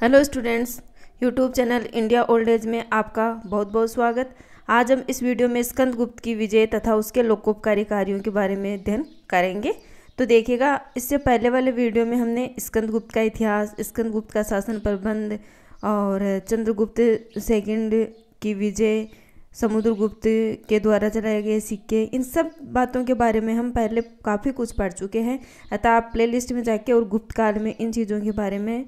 hello students YouTube channel India old age में आपका बहुत बहुत स्वागत आज हम इस वीडियो में स्कंद गुप्त की विजय तथा उसके लोकोपकारी कार्यों के बारे में अध्ययन करेंगे तो देखिएगा इससे पहले वाले वीडियो में हमने स्कंद गुप्त का इतिहास स्कंद गुप्त का शासन प्रबंध और चंद्रगुप्त सेकेंड की विजय समुद्रगुप्त के द्वारा चलाए गए सिक्के इन सब बातों के बारे में हम पहले काफ़ी कुछ पढ़ चुके हैं अतः आप प्लेलिस्ट में जाके और गुप्त काल में इन चीज़ों के बारे में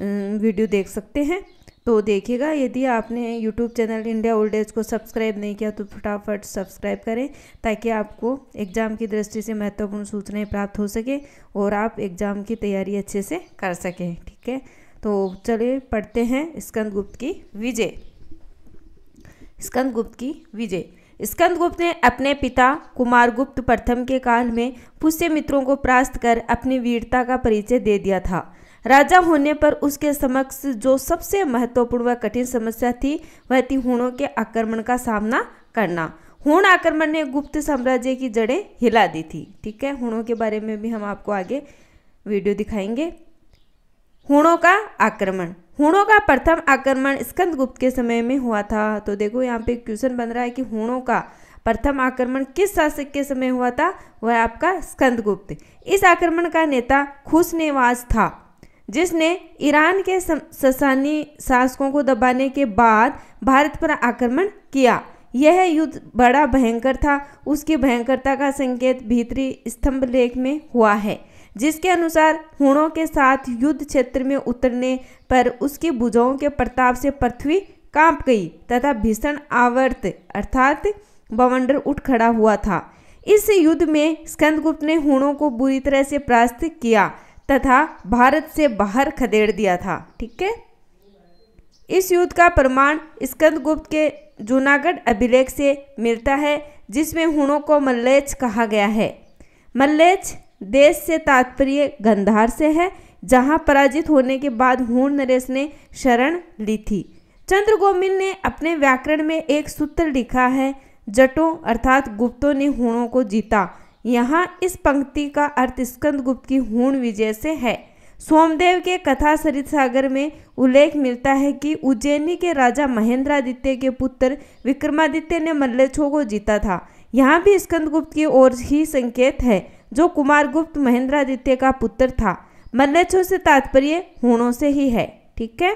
वीडियो देख सकते हैं तो देखिएगा यदि आपने YouTube channel India old age को सब्सक्राइब नहीं किया तो फटाफट सब्सक्राइब करें ताकि आपको एग्ज़ाम की दृष्टि से महत्वपूर्ण सूचनाएं प्राप्त हो सके और आप एग्ज़ाम की तैयारी अच्छे से कर सकें ठीक है तो चलिए पढ़ते हैं स्कंदगुप्त की विजय स्कंदगुप्त की विजय स्कंदगुप्त ने अपने पिता कुमारगुप्त प्रथम के काल में पुष्य मित्रों को प्रास्त कर अपनी वीरता का परिचय दे दिया था राजा होने पर उसके समक्ष जो सबसे महत्वपूर्ण व कठिन समस्या थी वह थी हुणों के आक्रमण का सामना करना हुण आक्रमण ने गुप्त साम्राज्य की जड़ें हिला दी थी ठीक है हुणों के बारे में भी हम आपको आगे वीडियो दिखाएंगे हुणों का आक्रमण हुणों का प्रथम आक्रमण स्कंदगुप्त के समय में हुआ था तो देखो यहाँ पे क्वेश्चन बन रहा है कि हुणों का प्रथम आक्रमण किस शासक के समय हुआ था वह आपका स्कंदगुप्त इस आक्रमण का नेता खुशनेवाज था जिसने ईरान के ससानी शासकों को दबाने के बाद भारत पर आक्रमण किया यह युद्ध बड़ा भयंकर था उसकी भयंकरता का संकेत भीतरी स्तंभ लेख में हुआ है जिसके अनुसार हुणों के साथ युद्ध क्षेत्र में उतरने पर उसकी भुजाओं के प्रताप से पृथ्वी कांप गई तथा भीषण आवर्त अर्थात बवंडर उठ खड़ा हुआ था इस युद्ध में स्कंदगुप्त ने हुणों को बुरी तरह से परास्त किया तथा भारत से बाहर खदेड़ दिया था ठीक है इस युद्ध का प्रमाण स्कंदगुप्त के जूनागढ़ अभिलेख से मिलता है जिसमें हुणों को मल्लेच कहा गया है मल्लेच देश से तात्पर्य गंधार से है जहां पराजित होने के बाद हुण नरेश ने शरण ली थी चंद्र ने अपने व्याकरण में एक सूत्र लिखा है जटों अर्थात गुप्तों ने हुणों को जीता यहाँ इस पंक्ति का अर्थ स्कंदगुप्त की हूण विजय से है सोमदेव के कथा सरित सागर में उल्लेख मिलता है कि उज्जैनी के राजा महेंद्रादित्य के पुत्र विक्रमादित्य ने मल्लेच्छो को जीता था यहाँ भी स्कंदगुप्त की ओर ही संकेत है जो कुमारगुप्त महेंद्रादित्य का पुत्र था मल्लेच्छो से तात्पर्य हूणों से ही है ठीक है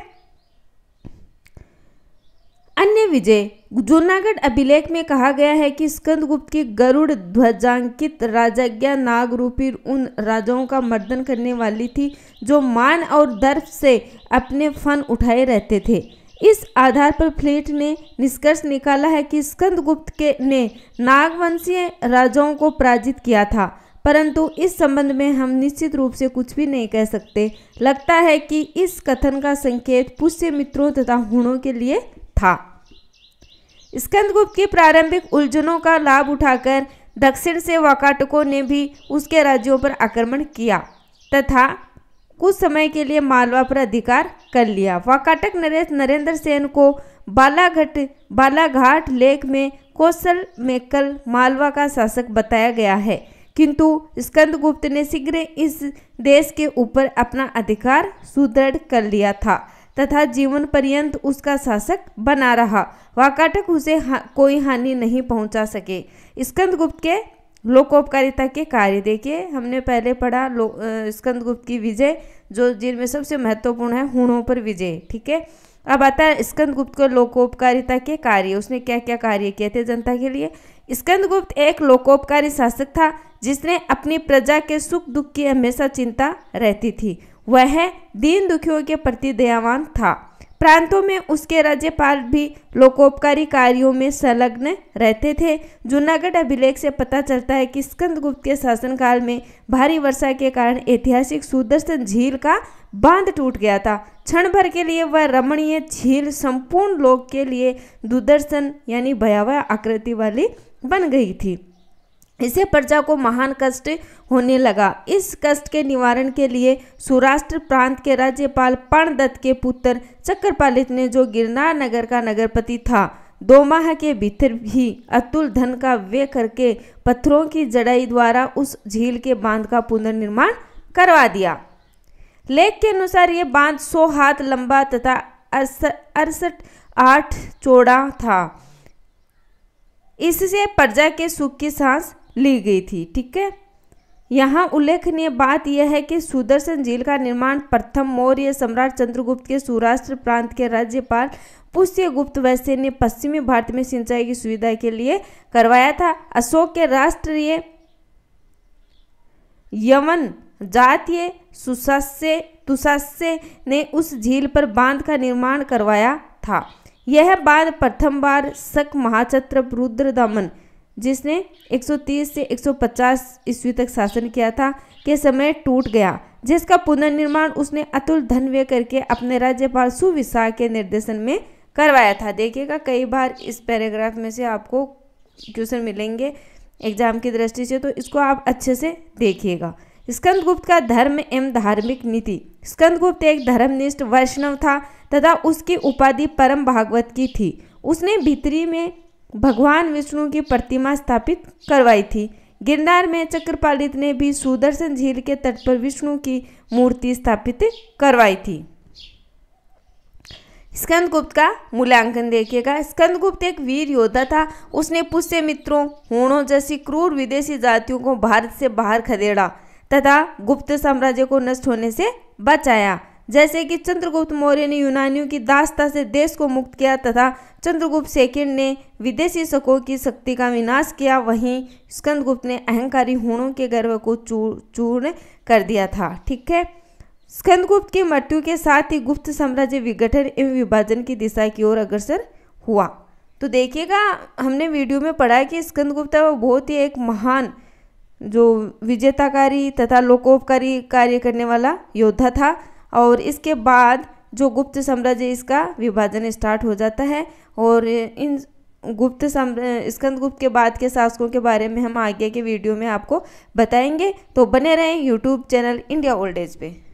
अन्य विजय जूनागढ़ अभिलेख में कहा गया है कि स्कंदगुप्त की गरुड़ ध्वजांकित राजाज्ञा नागरूपी उन राजाओं का मर्दन करने वाली थी जो मान और दर्प से अपने फन उठाए रहते थे इस आधार पर फ्लेट ने निष्कर्ष निकाला है कि स्कंदगुप्त के ने नागवंशीय राजाओं को पराजित किया था परंतु इस संबंध में हम निश्चित रूप से कुछ भी नहीं कह सकते लगता है कि इस कथन का संकेत पुष्य मित्रों तथा हुणों के लिए था स्कंदगुप्त की प्रारंभिक उलझनों का लाभ उठाकर दक्षिण से वाकाटकों ने भी उसके राज्यों पर आक्रमण किया तथा कुछ समय के लिए मालवा पर अधिकार कर लिया वाकाटक नरेश नरेंद्र सेन को बालाघाट बालाघाट लेख में कौशल मेकल मालवा का शासक बताया गया है किंतु स्कंदगुप्त ने शीघ्र इस देश के ऊपर अपना अधिकार सुदृढ़ कर लिया था तथा जीवन पर्यंत उसका शासक बना रहा वाकाटक उसे हा, कोई हानि नहीं पहुंचा सके स्कंदगुप्त के लोकोपकारिता के कार्य देखिए हमने पहले पढ़ा स्कंद स्कंदगुप्त की विजय जो जिनमें सबसे महत्वपूर्ण है हुणों पर विजय ठीक है अब आता है स्कंदगुप्त को लोकोपकारिता के कार्य उसने क्या क्या कार्य किए थे जनता के लिए स्कंदगुप्त एक लोकोपकारी शासक था जिसने अपनी प्रजा के सुख दुख की हमेशा चिंता रहती थी वह दीन दुखियों के प्रति दयावान था प्रांतों में उसके राज्यपाल भी लोकोपकारी कार्यों में संलग्न रहते थे जूनागढ़ अभिलेख से पता चलता है कि स्कंदगुप्त के शासनकाल में भारी वर्षा के कारण ऐतिहासिक सुदर्शन झील का बांध टूट गया था क्षण भर के लिए वह रमणीय झील संपूर्ण लोक के लिए दूरदर्शन यानी भयावह आकृति वाली बन गई थी इससे प्रजा को महान कष्ट होने लगा इस कष्ट के निवारण के लिए सौराष्ट्र प्रांत के राज्यपाल पणदत्त के पुत्र चक्रपालित ने जो गिरनार नगर का नगरपति था दो माह के भीतर भी अतुल धन का व्यय करके पत्थरों की जड़ाई द्वारा उस झील के बांध का पुनर्निर्माण करवा दिया लेख के अनुसार ये बांध सौ हाथ लंबा तथा अड़सठ आठ चौड़ा था इससे प्रजा के सुख की सांस ली गई थी ठीक है यहाँ उल्लेखनीय बात यह है कि सुदर्शन झील का निर्माण प्रथम मौर्य सम्राट चंद्रगुप्त के सौराष्ट्र प्रांत के राज्यपाल पुष्यगुप्त वैश्य ने पश्चिमी भारत में सिंचाई की सुविधा के लिए करवाया था अशोक के राष्ट्रीय यमन जातीय सुशास्य तुशास्य ने उस झील पर बांध का निर्माण करवाया था यह बांध प्रथम बार शक महाचत्र रुद्र दमन जिसने 130 से 150 ईस्वी तक शासन किया था के समय टूट गया जिसका पुनर्निर्माण उसने अतुल धनवे करके अपने राज्यपाल सुविशा के निर्देशन में करवाया था देखिएगा कई बार इस पैराग्राफ में से आपको क्वेश्चन मिलेंगे एग्जाम की दृष्टि से तो इसको आप अच्छे से देखिएगा स्कंदगुप्त का धर्म एवं धार्मिक नीति स्कंदगुप्त एक धर्मनिष्ठ वैष्णव था तथा उसकी उपाधि परम भागवत की थी उसने भीतरी में भगवान विष्णु की प्रतिमा स्थापित करवाई थी गिरनार में चक्रपालित ने भी सुदर्शन झील के तट पर विष्णु की मूर्ति स्थापित करवाई थी स्कंदगुप्त का मूल्यांकन देखिएगा स्कंदगुप्त एक वीर योद्धा था उसने पुष्य मित्रों होणों जैसी क्रूर विदेशी जातियों को भारत से बाहर खदेड़ा तथा गुप्त साम्राज्य को नष्ट होने से बचाया जैसे कि चंद्रगुप्त मौर्य ने यूनानियों की दासता से देश को मुक्त किया तथा चंद्रगुप्त सेकेंड ने विदेशी शकों की शक्ति का विनाश किया वहीं स्कंदगुप्त ने अहंकारी होणों के गर्व को चूर्ण कर दिया था ठीक है स्कंदगुप्त की मृत्यु के साथ ही गुप्त साम्राज्य विघटन एवं विभाजन की दिशा की ओर अग्रसर हुआ तो देखिएगा हमने वीडियो में पढ़ा है कि स्कंदगुप्त वो बहुत ही एक महान जो विजेताकारी तथा लोकोपकारी कार्य करने वाला योद्धा था और इसके बाद जो गुप्त साम्राज्य इसका विभाजन स्टार्ट हो जाता है और इन गुप्त स्कंद गुप्त के बाद के शासकों के बारे में हम आगे के वीडियो में आपको बताएंगे तो बने रहें YouTube channel India old age पे